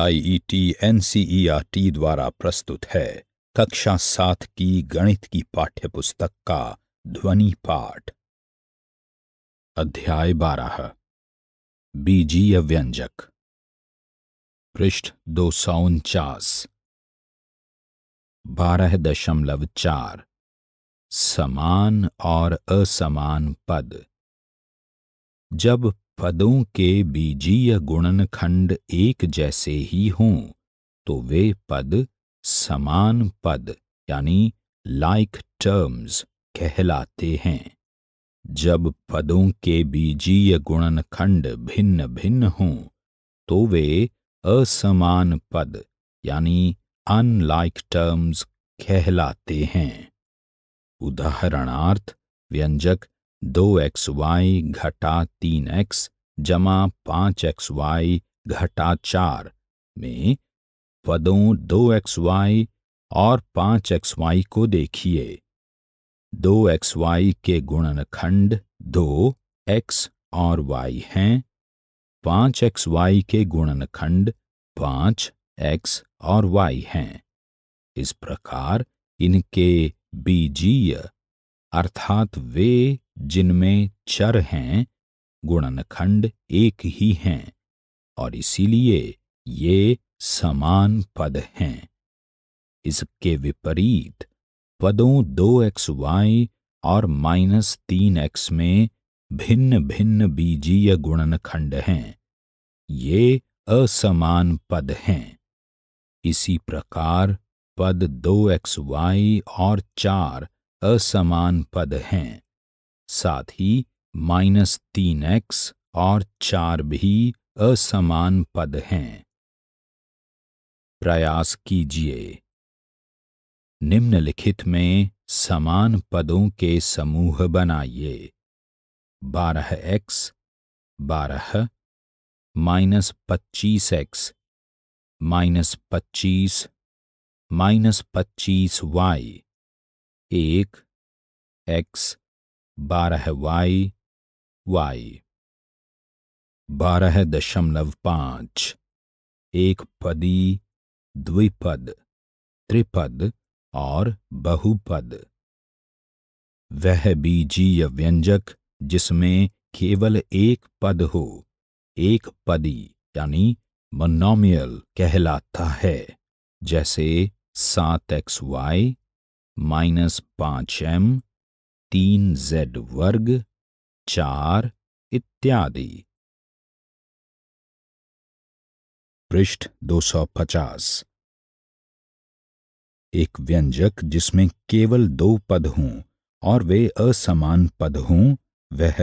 R T e e द्वारा प्रस्तुत है कक्षा सात की गणित की पाठ्यपुस्तक का ध्वनि पाठ अध्याय बारह बीजीय व्यंजक पृष्ठ दो सौ उनचास बारह दशमलव चार समान और असमान पद जब पदों के बीजीय गुणन खंड एक जैसे ही हों तो वे पद समान पद यानी लाइक टर्म्स कहलाते हैं जब पदों के बीजीय गुणन खंड भिन्न भिन्न हों तो वे असमान पद यानी अनलाइक टर्म्स कहलाते हैं उदाहरणार्थ व्यंजक दो एक्स वाई घटा तीन एक्स जमा पांच एक्स वाई घटा चार में पदों दो एक्स वाई और पांच एक्स वाई को देखिए दो एक्स वाई के गुणनखंड दो एक्स और वाई हैं पांच एक्स वाई के गुणनखंड पांच एक्स और वाई हैं इस प्रकार इनके बीजीय अर्थात वे जिनमें चर हैं गुणनखंड एक ही हैं और इसीलिए ये समान पद हैं इसके विपरीत पदों दो एक्स वाई और माइनस तीन एक्स में भिन्न भिन्न बीजीय गुणनखंड हैं ये असमान पद हैं इसी प्रकार पद दो एक्स वाई और चार असमान पद हैं साथ ही माइनस तीन एक्स और चार भी असमान पद हैं प्रयास कीजिए निम्नलिखित में समान पदों के समूह बनाइए बारह एक्स बारह माइनस पच्चीस एक्स माइनस पच्चीस माइनस पच्चीस वाई एक एक्स बारह वाई वाई बारह दशमलव पांच एक पदी द्विपद त्रिपद और बहुपद वह बीजीय व्यंजक जिसमें केवल एक पद हो एक पदी यानी मनोमियल कहलाता है जैसे सात एक्स वाई माइनस पांच एम तीन जेड वर्ग चार इत्यादि पृष्ठ 250 एक व्यंजक जिसमें केवल दो पद हों और वे असमान पद हों वह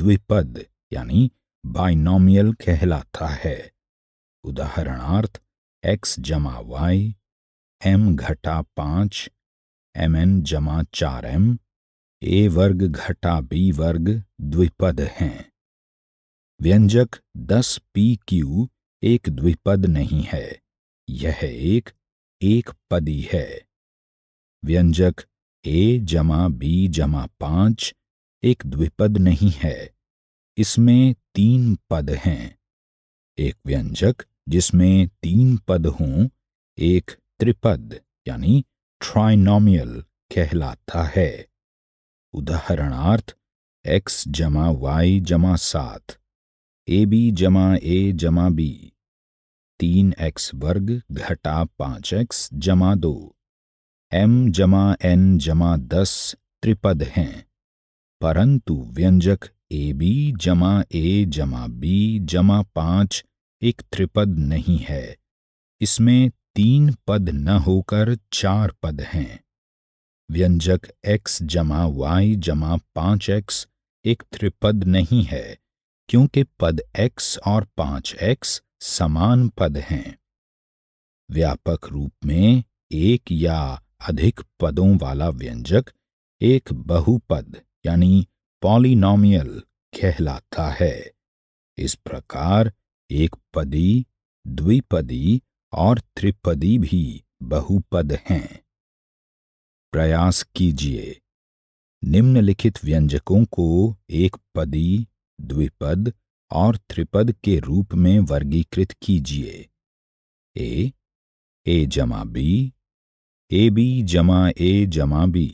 द्विपद यानी बाइनोमियल कहलाता है उदाहरणार्थ x जमा वाई एम घटा पांच एम एन जमा चार एम ए वर्ग घटा बी वर्ग द्विपद हैं व्यंजक दस पी क्यू एक द्विपद नहीं है यह एक एक पदी है व्यंजक ए जमा बी जमा पांच एक द्विपद नहीं है इसमें तीन पद हैं एक व्यंजक जिसमें तीन पद हों एक त्रिपद यानी ट्राइनोमियल कहलाता है उदाहरणार्थ एक्स जमा वाई जमा सात ए बी जमा ए जमा बी तीन एक्स वर्ग घटा पाँच एक्स जमा दो एम जमा एन जमा दस त्रिपद हैं परंतु व्यंजक ए बी जमा ए जमा बी जमा पाँच एक त्रिपद नहीं है इसमें तीन पद न होकर चार पद हैं व्यंजक x जमा y जमा पांच एक्स एक त्रिपद नहीं है क्योंकि पद x और पांच एक्स समान पद हैं व्यापक रूप में एक या अधिक पदों वाला व्यंजक एक बहुपद यानी पॉलिनोमियल कहलाता है इस प्रकार एक पदी द्विपदी और त्रिपदी भी बहुपद हैं प्रयास कीजिए निम्नलिखित व्यंजकों को एक पदी द्विपद और त्रिपद के रूप में वर्गीकृत कीजिए ए ए जमा बी ए बी जमा ए जमा बी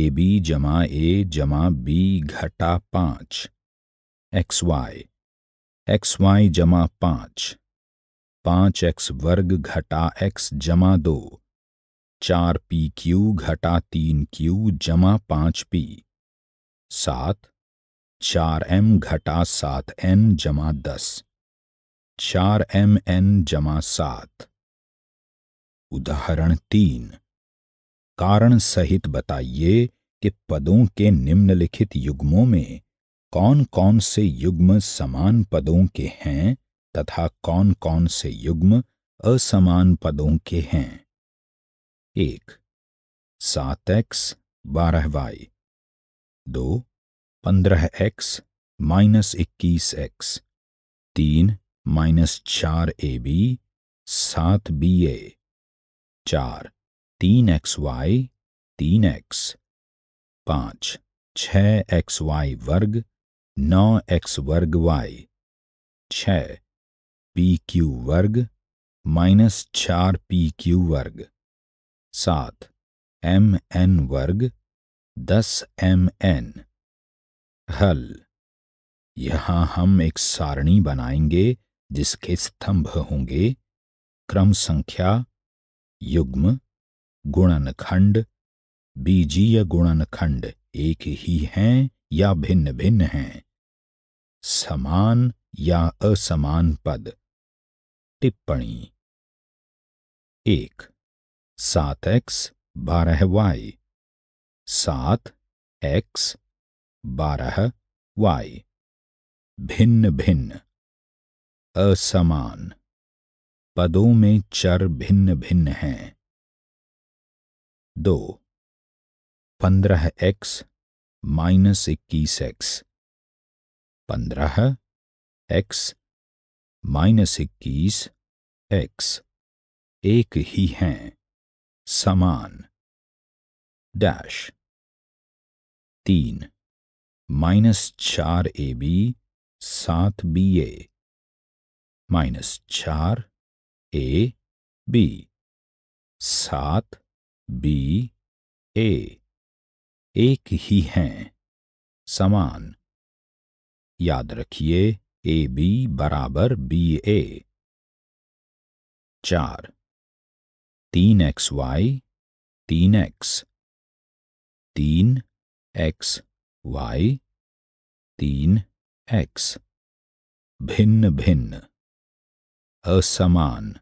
ए बी जमा ए जमा बी घटा पांच एक्स वाई एक्स वाई जमा पांच पांच एक्स वर्ग घटा एक्स जमा दो चार पी क्यू घटा तीन क्यू जमा पांच पी सात चार एम घटा सात एन जमा दस चार एम एन जमा सात उदाहरण तीन कारण सहित बताइए कि पदों के निम्नलिखित युग्मों में कौन कौन से युग्म समान पदों के हैं तथा कौन कौन से युग्म असमान पदों के हैं एक सात एक्स बारह वाई दो पंद्रह एक्स माइनस इक्कीस एक्स तीन माइनस चार ए बी सात बी ए चार तीन एक्स वाई तीन एक्स पाँच छ एक्स वाई वर्ग नौ एक्स वर्ग वाई छ पी क्यू वर्ग माइनस चार पी क्यू वर्ग सात एम एन वर्ग दस एम एन हल यहां हम एक सारणी बनाएंगे जिसके स्तंभ होंगे क्रम संख्या युग्म गुणनखंड बीजीय गुणनखंड एक ही हैं या भिन्न भिन्न हैं समान या असमान पद टिप्पणी एक सात एक्स बारह वाई सात एक्स बारह वाई भिन्न भिन्न असमान पदों में चर भिन्न भिन्न हैं दो पंद्रह एक्स माइनस इक्कीस एक्स पंद्रह एक्स माइनस इक्कीस एक्स एक ही हैं समान डैश तीन माइनस चार ए बी सात बी ए माइनस चार ए बी सात बी ए एक ही हैं समान याद रखिए ए बी बराबर बी ए चार तीन एक्स वाई तीन एक्स तीन एक्स वाई तीन एक्स भिन्न भिन्न असमान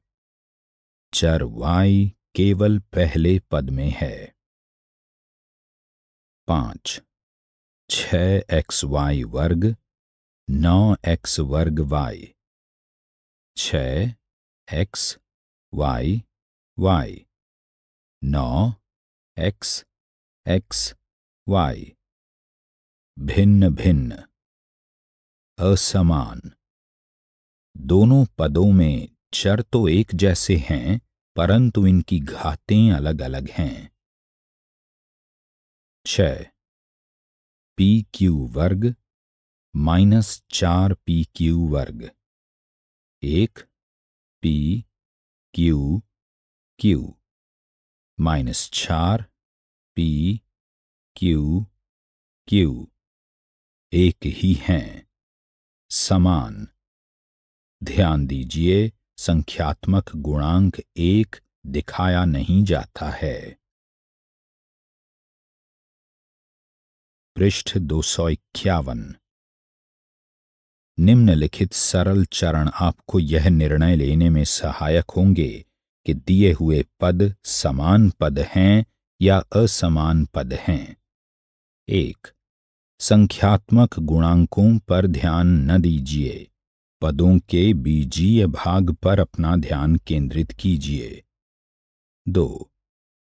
चर वाई केवल पहले पद में है पांच छ एक्स वाई वर्ग नौ एक्स वर्ग वाई छ एक्स वाई y नौ एक्स एक्स वाई भिन्न भिन्न असमान दोनों पदों में चर तो एक जैसे हैं परंतु इनकी घातें अलग अलग हैं छ पी क्यू वर्ग माइनस चार पी क्यू वर्ग एक पी क्यू क्यू माइनस चार पी क्यू क्यू एक ही हैं समान ध्यान दीजिए संख्यात्मक गुणांक एक दिखाया नहीं जाता है पृष्ठ दो सौ इक्यावन निम्नलिखित सरल चरण आपको यह निर्णय लेने में सहायक होंगे कि दिए हुए पद समान पद हैं या असमान पद हैं एक संख्यात्मक गुणांकों पर ध्यान न दीजिए पदों के बीजीय भाग पर अपना ध्यान केंद्रित कीजिए दो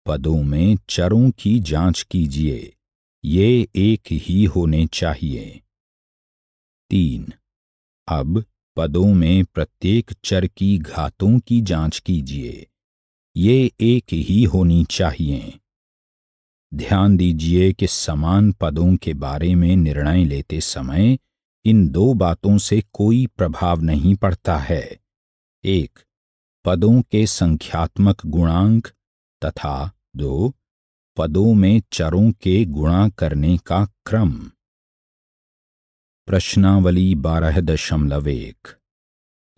पदों में चरों की जांच कीजिए ये एक ही होने चाहिए तीन अब पदों में प्रत्येक चर की घातों की जांच कीजिए ये एक ही होनी चाहिए ध्यान दीजिए कि समान पदों के बारे में निर्णय लेते समय इन दो बातों से कोई प्रभाव नहीं पड़ता है एक पदों के संख्यात्मक गुणांक तथा दो पदों में चरों के गुणा करने का क्रम प्रश्नावली बारह दशमलव एक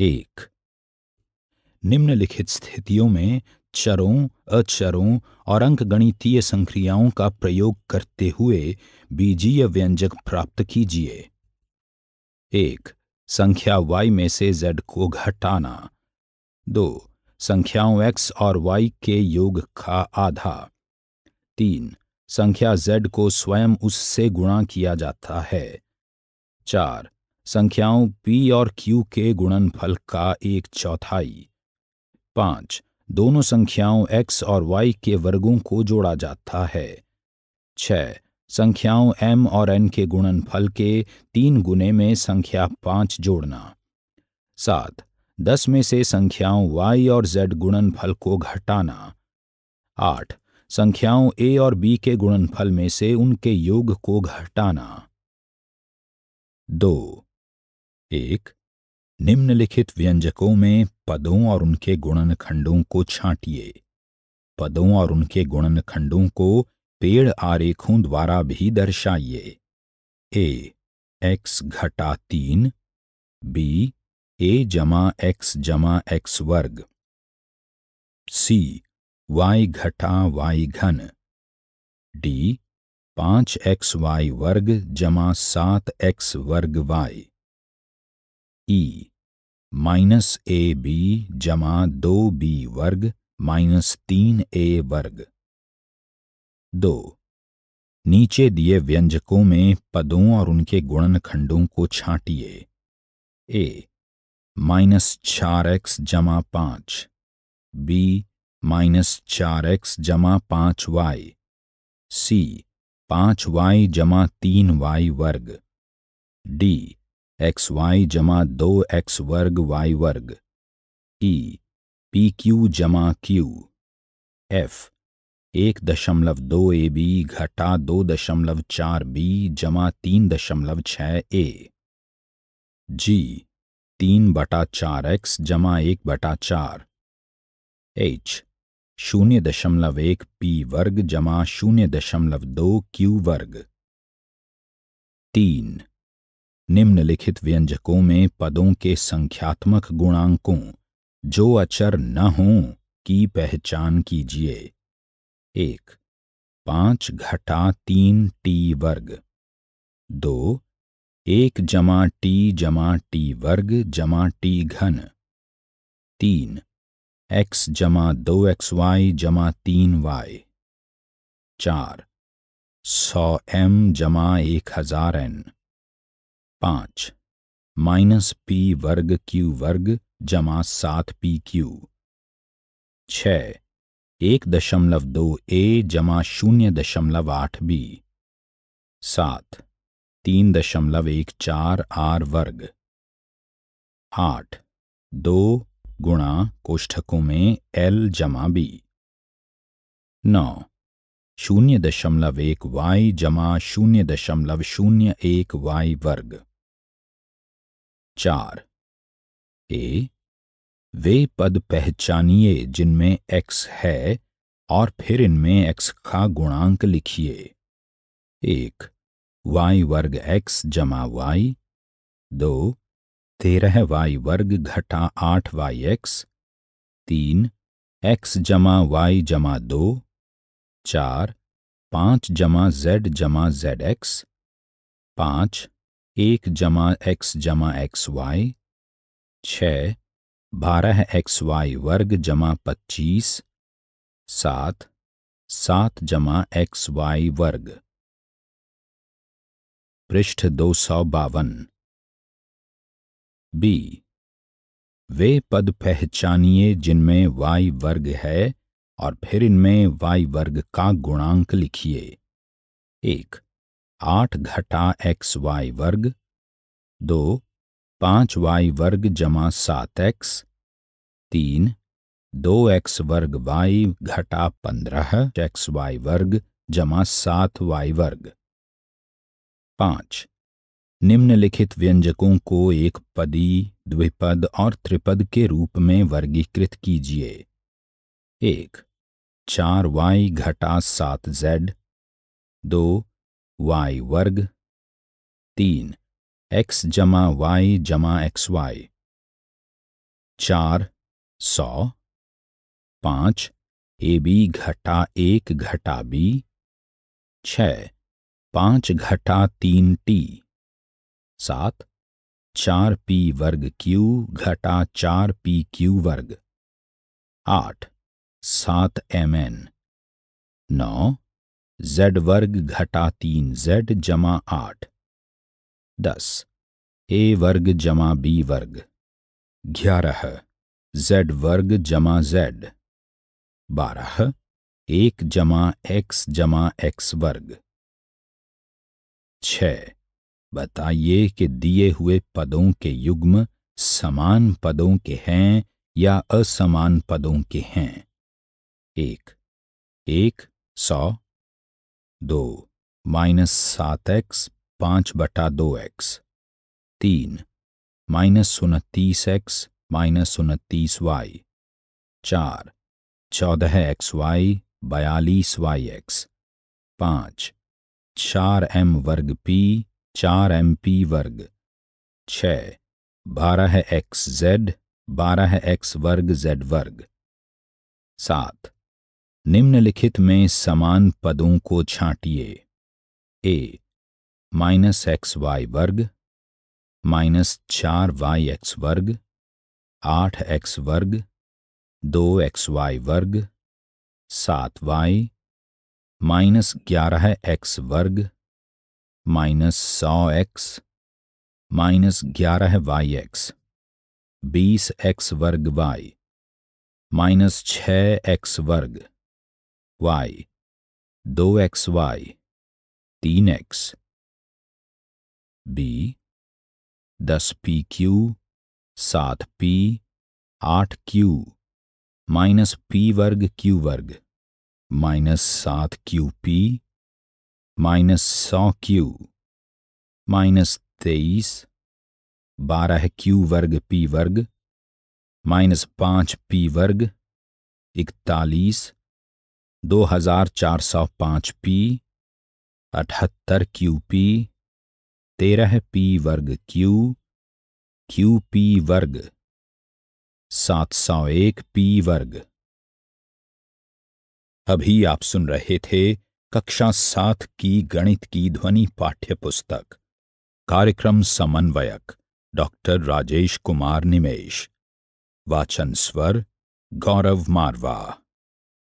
एक निम्नलिखित स्थितियों में चरों अक्षरों और अंकगणितीय संक्रियाओं का प्रयोग करते हुए बीजीय व्यंजक प्राप्त कीजिए एक संख्या वाई में से जेड को घटाना दो संख्याओं एक्स और वाई के योग का आधा तीन संख्या जेड को स्वयं उससे गुणा किया जाता है चार संख्याओं पी और क्यू के गुणनफल का एक चौथाई पांच दोनों संख्याओं x और y के वर्गों को जोड़ा जाता है छ संख्याओं m और n के गुणनफल के तीन गुने में संख्या पांच जोड़ना सात दस में से संख्याओं y और z गुणनफल को घटाना आठ संख्याओं a और b के गुणनफल में से उनके योग को घटाना दो एक निम्नलिखित व्यंजकों में पदों और उनके गुणनखंडों को छांटिए पदों और उनके गुणनखंडों को पेड़ आरेखों द्वारा भी दर्शाइए ए एक्स घटा तीन बी ए जमा एक्स जमा एक्स वर्ग सी वाई घटा वाई घन डी पांच एक्स वाई वर्ग जमा सात एक्स वर्ग Y E minus A B जमा दो बी वर्ग माइनस तीन ए वर्ग दो नीचे दिए व्यंजकों में पदों और उनके गुणनखंडों को छांटिए ए माइनस चार एक्स जमा पांच बी माइनस चार एक्स जमा पांच वाई सी पांच वाई जमा तीन वाई वर्ग डी एक्स वाई जमा दो एक्स वर्ग वाई वर्ग ई पी क्यू जमा क्यू एफ एक दशमलव दो ए बी घटा दो दशमलव चार बी जमा तीन दशमलव छः ए जी तीन बटा चार एक्स जमा एक बटा चार एच शून्य दशमलव एक पी वर्ग जमा शून्य दशमलव दो क्यू वर्ग तीन निम्नलिखित व्यंजकों में पदों के संख्यात्मक गुणांकों जो अचर न हों की पहचान कीजिए एक पांच घटा तीन टी वर्ग दो एक जमा टी जमा टी वर्ग जमा टी घन तीन एक्स जमा दो एक्स वाई जमा तीन वाई चार सौ एम जमा एक हजार एन पांच माइनस पी वर्ग क्यू वर्ग जमा सात पी क्यू छ एक दशमलव दो ए जमा शून्य दशमलव आठ बी सात तीन दशमलव एक चार आर वर्ग आठ दो गुणा कोष्ठकों में एल जमा बी नौ शून्य दशमलव एक वाई जमा शून्य दशमलव शून्य एक वाई वर्ग चार ए वे पद पहचानिए जिनमें x है और फिर इनमें x का गुणांक लिखिए एक y वर्ग x जमा वाई दो तेरह वाई वर्ग घटा आठ वाई एक्स तीन एक्स जमा वाई जमा दो चार पाँच जमा जेड जमा जेड एक्स पाँच एक जमा एक्स जमा एक्स वाई छ बारह एक्स वाई वर्ग जमा पच्चीस सात सात जमा एक्स वाई वर्ग पृष्ठ दो सौ बावन बी वे पद पहचानिए जिनमें वाई वर्ग है और फिर इनमें वाई वर्ग का गुणांक लिखिए एक आठ घटा एक्स वाई वर्ग दो पांच वाई वर्ग जमा सात एक्स तीन दो एक्स वर्ग वाई घटा पंद्रह एक्स वाई वर्ग जमा सात वाई वर्ग पांच निम्नलिखित व्यंजकों को एक पदी द्विपद और त्रिपद के रूप में वर्गीकृत कीजिए एक चार वाई घटा सात जेड दो वाई वर्ग तीन एक्स जमा वाई जमा एक्स वाई चार सौ पांच ए बी घटा एक घटा बी छ पांच घटा तीन टी सात चार पी वर्ग क्यू घटा चार पी क्यू वर्ग आठ सात एम एन नौ जेड वर्ग घटा तीन जेड जमा आठ दस ए वर्ग जमा बी वर्ग ग्यारह जेड वर्ग जमा जेड बारह एक जमा एक्स जमा एक्स वर्ग छ बताइए कि दिए हुए पदों के युग्म समान पदों के हैं या असमान पदों के हैं एक एक सौ दो माइनस सात एक्स पाँच बटा दो एक्स तीन माइनस उनतीस एक्स माइनस उनतीस वाई चार चौदह एक्स वाई बयालीस वाई एक्स पाँच चार एम वर्ग पी चार एम पी वर्ग छ बारह एक्स जेड बारह एक्स वर्ग जेड वर्ग सात निम्नलिखित में समान पदों को छांटिए ए माइनस एक्स वाई वर्ग माइनस चार वाई एक्स वर्ग आठ एक्स वर्ग दो एक्स वाई वर्ग सात वाई माइनस ग्यारह एक्स वर्ग माइनस सौ एक्स माइनस ग्यारह वाई एक्स बीस एक्स वर्ग वाई माइनस छ एक्स वर्ग वाई दो एक्स वाई तीन एक्स बी दस पी क्यू सात पी आठ क्यू माइनस पी वर्ग क्यू वर्ग माइनस सात क्यू पी माइनस सौ क्यू माइनस तेईस बारह क्यू वर्ग पी वर्ग माइनस पांच पी वर्ग इकतालीस 2405 पी अठहत्तर क्यू पी तेरह पी वर्ग क्यू क्यू पी वर्ग सात सौ एक पी वर्ग अभी आप सुन रहे थे कक्षा सात की गणित की ध्वनि पाठ्य पुस्तक कार्यक्रम समन्वयक डॉक्टर राजेश कुमार निमेश वाचन स्वर गौरव मारवा